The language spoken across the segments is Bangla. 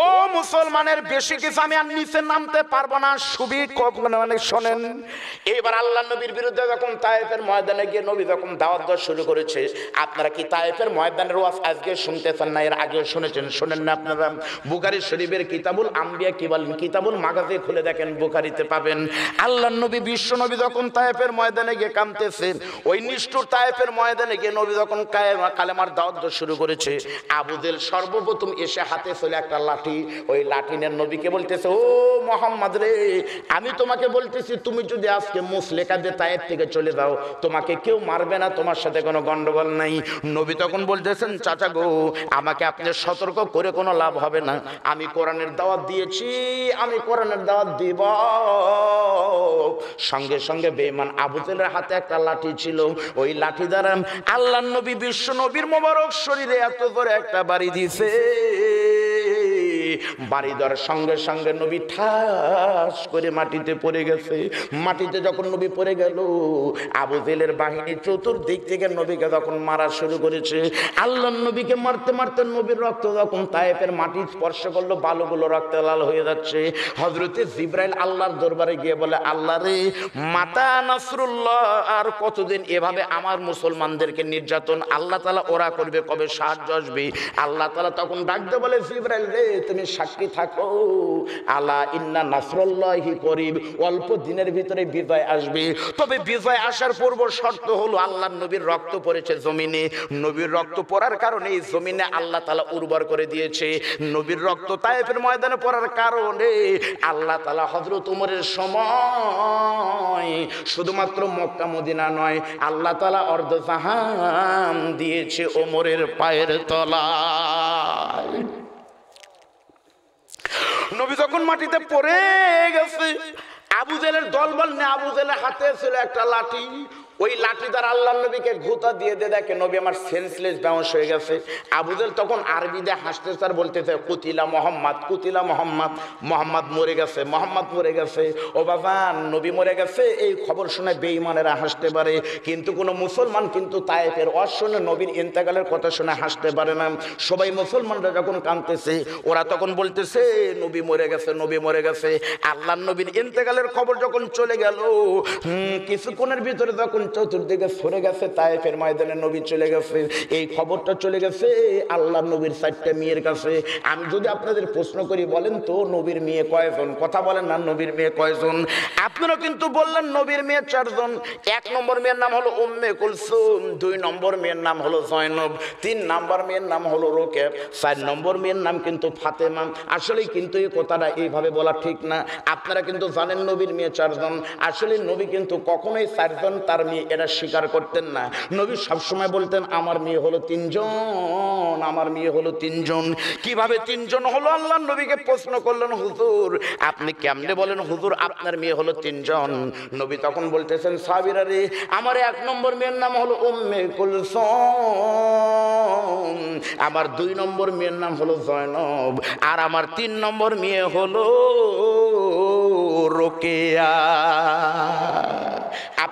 ও মুসলমানের বেশি কিছু আমি আর নিচে নামতে পারবো না সুবি মানে শোনেন এবার আল্লাহ নবীর বিরুদ্ধে যখন তায়েফের ময়দানে গিয়ে নবী যখন দাওয়াত দেওয়া শুরু করেছে আপনারা কি তায়েফের ময়দানের ওয়াজ আজকে শুনতেছেন না এর আগে শুনেছেন শোনেন না আপনারা বুখারি শরীফের কিতাবুল আম্বিয়া কি বলেন কিতাবুল মাগাজে খুলে দেখেন বুখারিতে পাবেন আল্লাহ নবী বিশ্ব নবী যখন তায়েফের ময়দানে গিয়ে কামতেছেন ওই নিষ্ঠুর তায়েফের ময়দানে গিয়ে নবী যখন কালেমার দাওয়াত শুরু করেছে আবুদেল সর্বপ্রথম এসে হাতে চলে একটা লাঠি ওই লাঠিনের নবীকে বলতেছে ও মোহাম্মদ রে আমি তোমাকে বলতেছি তুমি যদি আজকে মুসলেখা তায়ের থেকে চলে যাও তোমাকে কেউ মারবে না তোমার সাথে কোনো গন্ডগোল নাই নবী তখন বলতেছেন চাচা গো আমাকে আপনি সতর্ক করে কোনো লাভ হবে না আমি কোরআনের দাওয়াত দিয়েছি আমি কোরআনের দাওয়াত দিব সঙ্গে সঙ্গে বেমান আবুতেলের হাতে একটা লাঠি ছিল ওই লাঠি দ্বারা আল্লাহ নবী বিশ্ব নবীর মোবারক শরীরে এত করে একটা বাড়ি দিয়েছে বাড়ি সঙ্গে সঙ্গে নবী ঠাস করে মাটিতে পড়ে গেছে মাটিতে যখন নবী পড়ে গেল আবু জেলের বাহিনী চতুর্দিক থেকে নবীকে যখন মারা শুরু করেছে আল্লাহ নবীকে মারতে মারতে নবীর রক্ত যখন তায়েফের মাটি স্পর্শ করলো বালুগুলো রক্তে লাল হয়ে যাচ্ছে হজরতে জিব্রাইল আল্লাহর দরবারে গিয়ে বলে আল্লাহ রে মাতা নাসরুল্লাহ আর কতদিন এভাবে আমার মুসলমানদেরকে নির্যাতন আল্লাহ তালা ওরা করবে কবে সাহায্য আসবে আল্লাহ তালা তখন ডাকতে বলে জিব্রাইল রে তুমি দিনের সাক্ষী থাকো আলা ইন্না নাসরুল্লাহি করিব অল্প দিনের ভিতরে বিজয় আসবে তবে বিজয় আসার পূর্ব শর্ত হলো আল্লাহ নবীর রক্ত পড়েছে জমিনে নবীর রক্ত পড়ার কারণে এই জমিনে আল্লাহ তালা উর্বর করে দিয়েছে নবীর রক্ত তায়েফের ময়দানে পড়ার কারণে আল্লাহ তালা হজরত উমরের সময় শুধুমাত্র মক্কা মদিনা নয় আল্লাহ তালা অর্ধ জাহান দিয়েছে ওমরের পায়ের তলায় নবী যখন মাটিতে পড়ে গেছে আবু জেলের দলবল না আবু জেলের হাতে ছিল একটা লাঠি ওই লাঠি দ্বারা আল্লাহ নবীকে ঘুতা দিয়ে দিয়ে দেখে নবী আমার সেন্সলেস ব্যাউন্স হয়ে গেছে আবুদের তখন আরবিদে হাসতে স্যার বলতেছে কুতিলা মোহাম্মদ কুতিলা মোহাম্মদ মোহাম্মদ মরে গেছে মোহাম্মদ মরে গেছে ও বাবা নবী মরে গেছে এই খবর শুনে বেঈমানেরা হাসতে পারে কিন্তু কোনো মুসলমান কিন্তু তায়েফের অশনে নবীর ইন্তেকালের কথা শুনে হাসতে পারে না সবাই মুসলমানরা যখন কাঁদতেছে ওরা তখন বলতেছে নবী মরে গেছে নবী মরে গেছে আল্লাহ নবীর ইন্তেকালের খবর যখন চলে গেল কিছুক্ষণের ভিতরে যখন চতুর্দিকে সরে গেছে তায়েফের ময়দানে নবী চলে গেছে এই খবরটা চলে গেছে আল্লাহ নবীর চারটা মেয়ের কাছে আমি যদি আপনাদের প্রশ্ন করি বলেন তো নবীর মেয়ে কয়জন কথা বলেন না নবীর মেয়ে কয়জন আপনারা কিন্তু বললেন নবীর মেয়ে চারজন এক নম্বর মেয়ের নাম হলো উম্মে কুলসুম দুই নম্বর মেয়ের নাম হলো জয়নব তিন নম্বর মেয়ের নাম হলো রোকে চার নম্বর মেয়ের নাম কিন্তু ফাতেমা আসলে কিন্তু এই কথাটা এইভাবে বলা ঠিক না আপনারা কিন্তু জানেন নবীর মেয়ে চারজন আসলে নবী কিন্তু কখনোই চারজন তার নিয়ে এরা স্বীকার করতেন না নবী সবসময় বলতেন আমার মেয়ে হলো তিনজন আমার মেয়ে হলো তিনজন কিভাবে তিনজন হলো আল্লাহ নবীকে প্রশ্ন করলেন হুজুর আপনি কেমনে বলেন হুজুর আপনার মেয়ে হলো তিনজন নবী তখন বলতেছেন সাবিরা রে আমার এক নম্বর মেয়ের নাম হলো উম্মে কুলসম আমার দুই নম্বর মেয়ের নাম হলো জয়নব আর আমার তিন নম্বর মেয়ে হলো রোকেয়া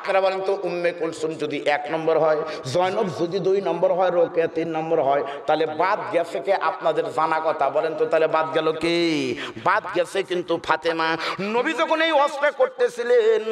আপনারা বলেন তো উম্মে কুলসুম যদি এক নম্বর হয় জয়নব যদি দুই নম্বর হয় রোকে তিন নম্বর হয় তাহলে বাদ গেছে কে আপনাদের জানা কথা বলেন তো তাহলে বাদ গেল কি বাদ গেছে কিন্তু ফাতেমা নবী যখন এই অস্ত্র করতেছিলেন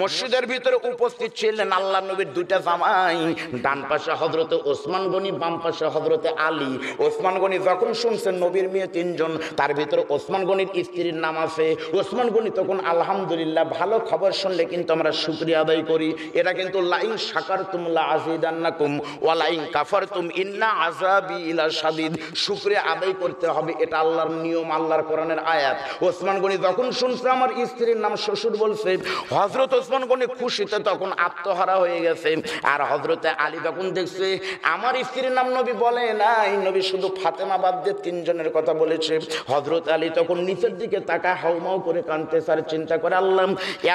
মসজিদের ভিতরে উপস্থিত ছিলেন আল্লাহ নবীর দুইটা জামাই ডান পাশে হজরতে ওসমান গনি বাম পাশে হজরতে আলী ওসমান গনি যখন শুনছেন নবীর মেয়ে তিনজন তার ভিতরে ওসমান গনির স্ত্রীর নাম আছে ওসমান গনি তখন আলহামদুলিল্লাহ ভালো খবর শুনলে কিন্তু আমরা শুক্রিয়া আদায় আদায় করি এটা কিন্তু লাইন সাকার তুমলা আজিদান্নাকুম ওয়া লাইন কাফার তুম ইন্না আজাবি ইলা সাদিদ শুক্রে আদায় করতে হবে এটা আল্লাহর নিয়ম আল্লাহর কোরআনের আয়াত ওসমান গনি যখন শুনছে আমার স্ত্রীর নাম শ্বশুর বলছে হজরত ওসমান গনি খুশিতে তখন আত্মহারা হয়ে গেছে আর হজরতে আলী তখন দেখছে আমার স্ত্রীর নাম নবী বলে নাই নবী শুধু ফাতেমা বাদদের তিনজনের কথা বলেছে হজরত আলী তখন নিচের দিকে তাকা হাউমাও করে কানতে স্যার চিন্তা করে আল্লাহ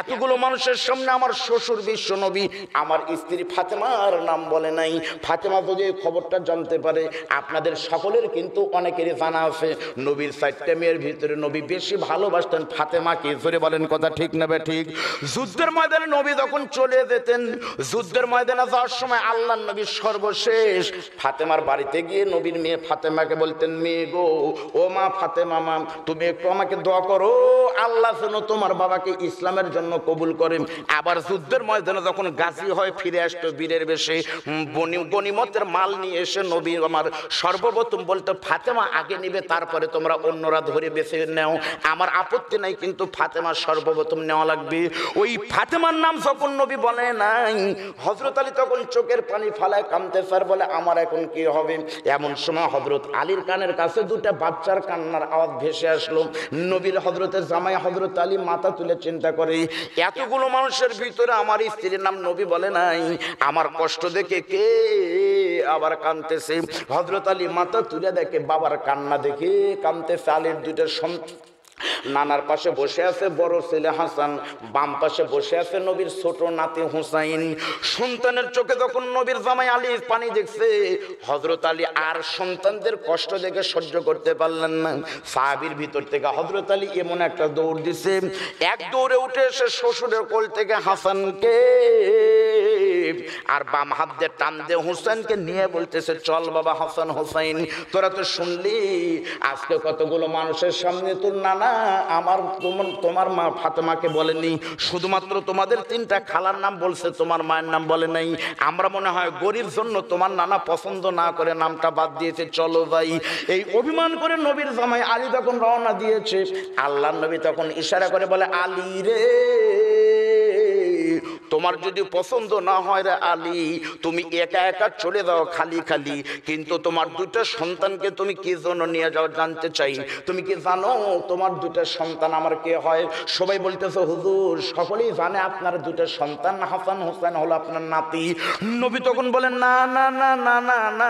এতগুলো মানুষের সামনে আমার শ্বশুর শিশুর বিশ্ব নবী আমার স্ত্রী ফাতেমার নাম বলে নাই ফাতেমা তো যে খবরটা জানতে পারে আপনাদের সকলের কিন্তু অনেকেরই জানা আছে নবীর চারটে মেয়ের ভিতরে নবী বেশি ভালোবাসতেন ফাতেমাকে জোরে বলেন কথা ঠিক নেবে ঠিক যুদ্ধের ময়দানে নবী যখন চলে যেতেন যুদ্ধের ময়দানে যাওয়ার সময় আল্লাহ নবী সর্বশেষ ফাতেমার বাড়িতে গিয়ে নবীর মেয়ে ফাতেমাকে বলতেন মেয়ে গো ও মা ফাতেমা মা তুমি একটু আমাকে দোয়া করো আল্লাহ যেন তোমার বাবাকে ইসলামের জন্য কবুল করেন আবার যুদ্ধের ময়দানে যখন গাজী হয় ফিরে আসতো বীরের বেশে গনিমতের মাল নিয়ে এসে নবী আমার সর্বপ্রথম বলতো ফাতেমা আগে নিবে তারপরে তোমরা অন্যরা ধরে বেছে নেও আমার আপত্তি নাই কিন্তু ফাতেমা সর্বপ্রথম নেওয়া লাগবে ওই ফাতেমার নাম যখন নবী বলে নাই হজরত আলী তখন চোখের পানি ফালায় কামতে স্যার বলে আমার এখন কি হবে এমন সময় হজরত আলীর কানের কাছে দুটা বাচ্চার কান্নার আওয়াজ ভেসে আসলো নবীর হজরতের জামাই হজরত আলী মাথা তুলে চিন্তা করে এতগুলো মানুষের ভিতরে আমার আমার স্ত্রীর নাম নবী বলে নাই আমার কষ্ট দেখে কে আবার কানতেছে হজরত আলী মাথা তুলে দেখে বাবার কান্না দেখে কানতেছে আলীর দুইটা সন্তান নানার পাশে বসে আছে বড় ছেলে হাসান বাম পাশে বসে আছে নবীর ছোট নাতি হুসাইন সন্তানের চোখে যখন নবীর জামাই আলী পানি দেখছে হজরত আলী আর সন্তানদের কষ্ট দেখে সহ্য করতে পারলেন না সাহাবির ভিতর থেকে হজরত আলী এমন একটা দৌড় দিছে এক দৌড়ে উঠে এসে শ্বশুরের কোল থেকে হাসানকে আর বাম হাত দিয়ে টান দে হুসেনকে নিয়ে বলতেছে চল বাবা হাসান হোসেন তোরা তো শুনলি আজকে কতগুলো মানুষের সামনে তোর নানা আমার তোমার মা ফাতেমাকে বলেনি শুধুমাত্র তোমাদের তিনটা খালার নাম বলছে তোমার মায়ের নাম বলে নাই আমরা মনে হয় গরিব জন্য তোমার নানা পছন্দ না করে নামটা বাদ দিয়েছে চলো ভাই এই অভিমান করে নবীর জামাই আলী তখন রওনা দিয়েছে আল্লাহ নবী তখন ইশারা করে বলে আলী রে তোমার যদি পছন্দ না হয় রে আলী তুমি একা একা চলে যাও খালি খালি কিন্তু তোমার দুটা সন্তানকে তুমি কি জন্য নিয়ে যাও জানতে চাই তুমি কি জানো তোমার দুটা সন্তান আমার কে হয় সবাই বলতেছে হুজুর সকলেই জানে আপনার দুটা সন্তান হাসান হোসেন হলো আপনার নাতি নবী তখন বলেন না না না না না না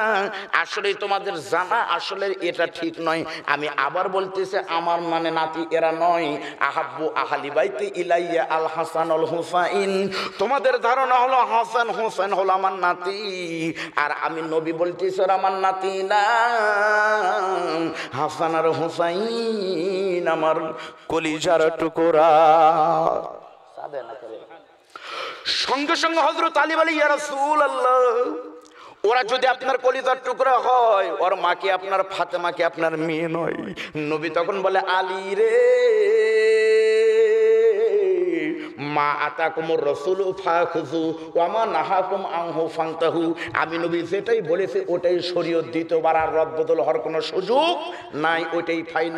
আসলে তোমাদের জানা আসলে এটা ঠিক নয় আমি আবার বলতেছে আমার মানে নাতি এরা নয় আহাব্বু আহালি বাইতে ইলাইয়া আল হাসান হুসাইন তোমাদের ধারণা হলো হাসান হোসেন হলো আমার নাতি আর আমি নবী বলছি স্যার আমার নাতি না হাসান আর হোসাইন আমার কলিজার টুকরা সঙ্গে সঙ্গে হজরত আলী আলী ইয়ারসুল আল্লাহ ওরা যদি আপনার কলিজার টুকরা হয় ওর মাকে আপনার ফাতেমাকে আপনার মেয়ে নয় নবী তখন বলে আলী রে মা আতা কুমর রসুল ফা খুজু ওয়ামা কুম আংহু ফাংতাহু আমি নবী যেটাই বলেছি ওটাই শরীয়ত দ্বিতীয়বার আর রদ বদল হওয়ার কোনো সুযোগ নাই ওটাই ফাইনাল